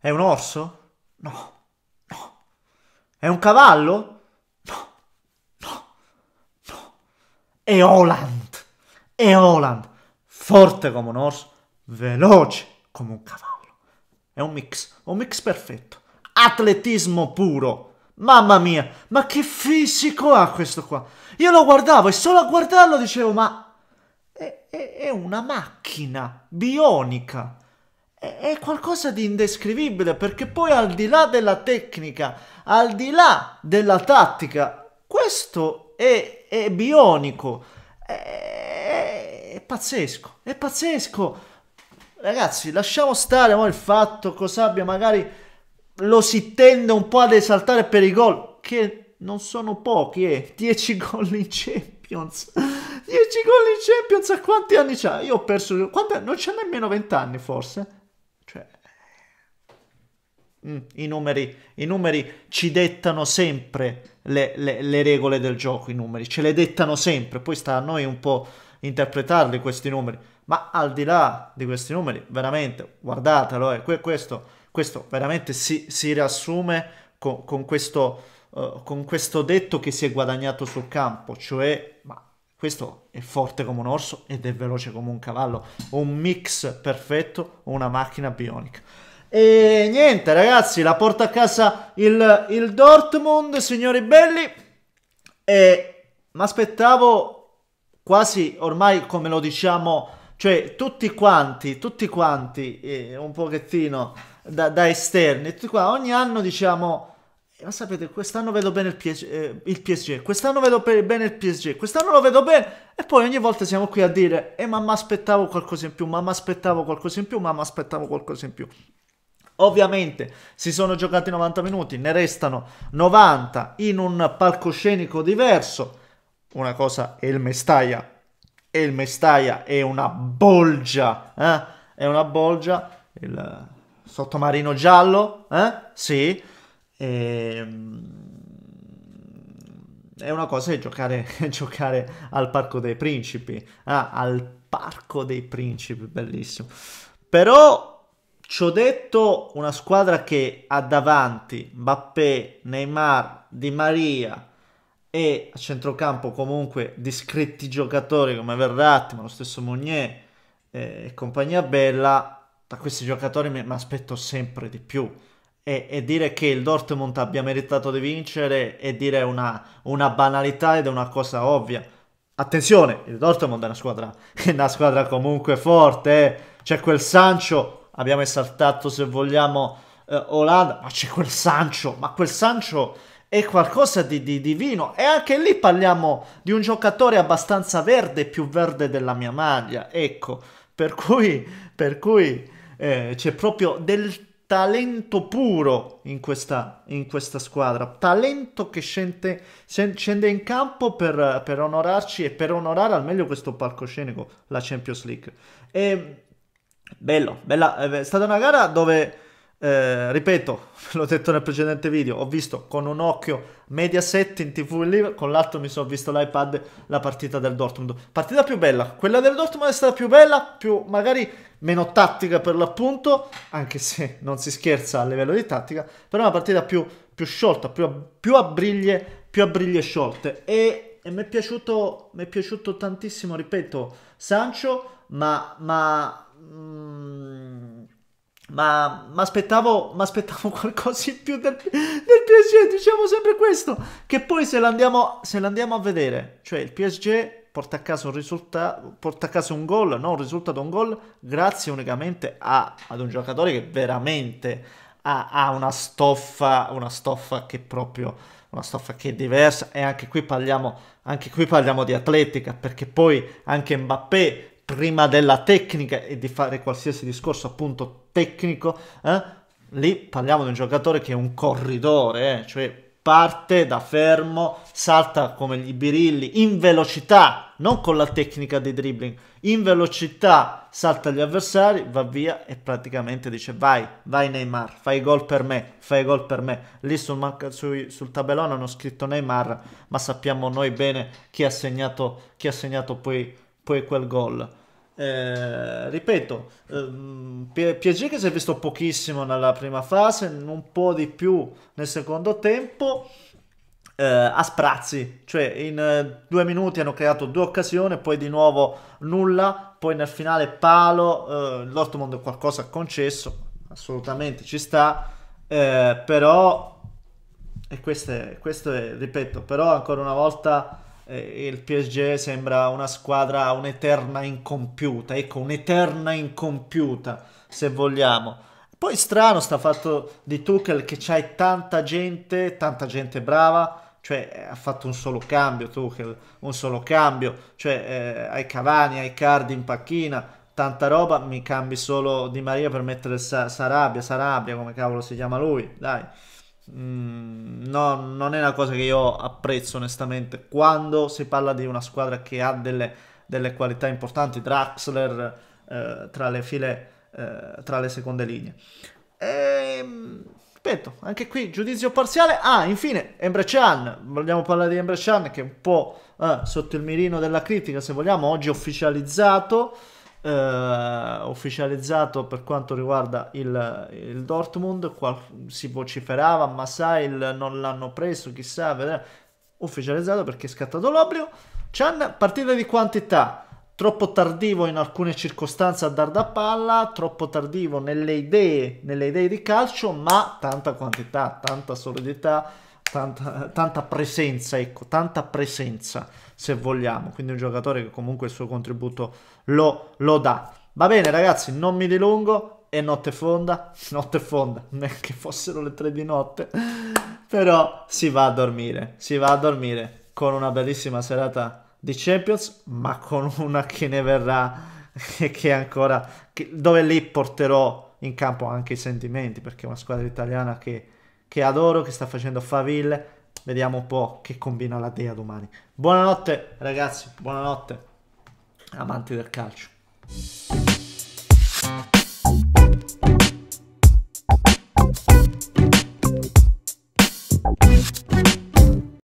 È un orso? No. No. È un cavallo? No. No. No. È Holland. È Holland. Forte come un orso, veloce come un cavallo. È un mix, un mix perfetto. Atletismo puro. Mamma mia, ma che fisico ha questo qua? Io lo guardavo e solo a guardarlo dicevo, ma è, è, è una macchina bionica è qualcosa di indescrivibile perché poi al di là della tecnica, al di là della tattica, questo è, è bionico, è, è, pazzesco, è pazzesco. Ragazzi, lasciamo stare il fatto Cosabia magari lo si tende un po' ad esaltare per i gol, che non sono pochi, eh. 10 gol in Champions. 10 gol in Champions a quanti anni c'ha? Io ho perso... Quanti... Non c'è nemmeno 20 anni forse. Cioè, mm, i numeri, i numeri, ci dettano sempre le, le, le, regole del gioco, i numeri, ce le dettano sempre, poi sta a noi un po' interpretarli questi numeri, ma al di là di questi numeri, veramente, guardatelo, eh, questo, questo, veramente si, si riassume con, con, questo, uh, con questo detto che si è guadagnato sul campo, cioè, ma questo è forte come un orso ed è veloce come un cavallo. Un mix perfetto, una macchina bionica. E niente ragazzi, la porta a casa il, il Dortmund, signori belli. E mi aspettavo quasi, ormai come lo diciamo, cioè tutti quanti, tutti quanti, eh, un pochettino da, da esterni, tutti qua, ogni anno diciamo eh, ma sapete, quest'anno vedo bene il, PS eh, il PSG, quest'anno vedo bene il PSG, quest'anno lo vedo bene. E poi ogni volta siamo qui a dire, eh ma mi aspettavo qualcosa in più, ma mi aspettavo qualcosa in più, ma mi aspettavo qualcosa in più. Ovviamente si sono giocati 90 minuti, ne restano 90 in un palcoscenico diverso. Una cosa è il Mestaia, e il Mestaia è una bolgia, eh? È una bolgia, il sottomarino giallo, eh? Sì e, ehm, è una cosa è giocare, giocare, al Parco dei Principi. Ah, al Parco dei Principi, bellissimo. Però, ci ho detto, una squadra che ha davanti Mbappé, Neymar, Di Maria e a centrocampo comunque discreti giocatori come Verratti, ma lo stesso Monier eh, e compagnia bella, da questi giocatori mi aspetto sempre di più e, e, dire che il Dortmund abbia meritato di vincere è dire una, una banalità ed è una cosa ovvia. Attenzione, il Dortmund è una squadra, è una squadra comunque forte, eh. c'è quel Sancho, abbiamo esaltato se vogliamo eh, Olanda, ma c'è quel Sancho, ma quel Sancho è qualcosa di, di divino e anche lì parliamo di un giocatore abbastanza verde, più verde della mia maglia, ecco, per cui, per cui eh, c'è proprio del talento puro in questa, in questa squadra, talento che scende, scende in campo per, per, onorarci e per onorare al meglio questo palcoscenico, la Champions League. E bello, bella, eh, è stata una gara dove eh, ripeto, l'ho detto nel precedente video, ho visto con un occhio Mediaset in tv in live, con l'altro mi sono visto l'iPad la partita del Dortmund. Partita più bella, quella del Dortmund è stata più bella, più magari meno tattica per l'appunto, anche se non si scherza a livello di tattica, però è una partita più, più sciolta, più a, più a, briglie, più a briglie sciolte. E, e mi, è piaciuto, mi è piaciuto tantissimo, ripeto, Sancho, ma... ma mh, mm, ma mi aspettavo qualcosa in più del, del PSG, diciamo sempre questo, che poi se l'andiamo, se l'andiamo a vedere, cioè il PSG porta a casa un risultato, porta a casa un gol, no, un risultato, un gol, grazie unicamente a, ad un giocatore che veramente ha, ha una stoffa, una stoffa che proprio una stoffa che è diversa e anche qui parliamo, anche qui parliamo di atletica perché poi anche Mbappé prima della tecnica e di fare qualsiasi discorso appunto tecnico, eh, lì parliamo di un giocatore che è un corridore, eh, cioè parte da fermo, salta come gli birilli in velocità, non con la tecnica di dribbling, in velocità salta gli avversari, va via e praticamente dice vai, vai Neymar, fai gol per me, fai gol per me. Lì sul, sul, sul tabellone hanno scritto Neymar, ma sappiamo noi bene chi ha segnato, chi ha segnato poi poi quel gol. Eh, ripeto, ehm, Piaget che si è visto pochissimo nella prima fase, un po' di più nel secondo tempo, eh, a sprazzi, cioè in eh, due minuti hanno creato due occasioni, poi di nuovo nulla, poi nel finale palo, eh, l'Ortmond qualcosa ha concesso, assolutamente ci sta, eh, però, e questo è, questo è, ripeto, però ancora una volta eh, il PSG sembra una squadra un'eterna incompiuta, ecco, un'eterna incompiuta, se vogliamo. Poi strano sta fatto di Tuchel che c'hai tanta gente, tanta gente brava, cioè eh, ha fatto un solo cambio Tuchel, un solo cambio, cioè eh, hai Cavani, hai Cardi in pacchina, tanta roba, mi cambi solo Di Maria per mettere Sarabia, Sarabia come cavolo si chiama lui, dai. Mm, no, non è una cosa che io apprezzo onestamente. Quando si parla di una squadra che ha delle, delle qualità importanti, Draxler eh, tra le file, eh, tra le seconde linee. E, ehm, ripeto, anche qui giudizio parziale. Ah, infine, Emre Chan. Vogliamo parlare di Emre Chan che è un po' eh, sotto il mirino della critica, se vogliamo, oggi ufficializzato eh, ufficializzato per quanto riguarda il, il Dortmund, qual- si vociferava, ma sai, non l'hanno preso, chissà, vedrà. ufficializzato perché è scattato l'obbligo. Chan, partita di quantità, troppo tardivo in alcune circostanze a dar da palla, troppo tardivo nelle idee, nelle idee di calcio, ma tanta quantità, tanta solidità, tanta, tanta presenza, ecco, tanta presenza se vogliamo. Quindi un giocatore che comunque il suo contributo lo, lo dà. Va bene ragazzi, non mi dilungo, è notte fonda, notte fonda, neanche fossero le tre di notte, però si va a dormire, si va a dormire con una bellissima serata di Champions, ma con una che ne verrà e che ancora che, dove lì porterò in campo anche i sentimenti perché è una squadra italiana che, che adoro, che sta facendo faville Vediamo un po' che combina la Dea domani. Buonanotte ragazzi, buonanotte amanti del calcio.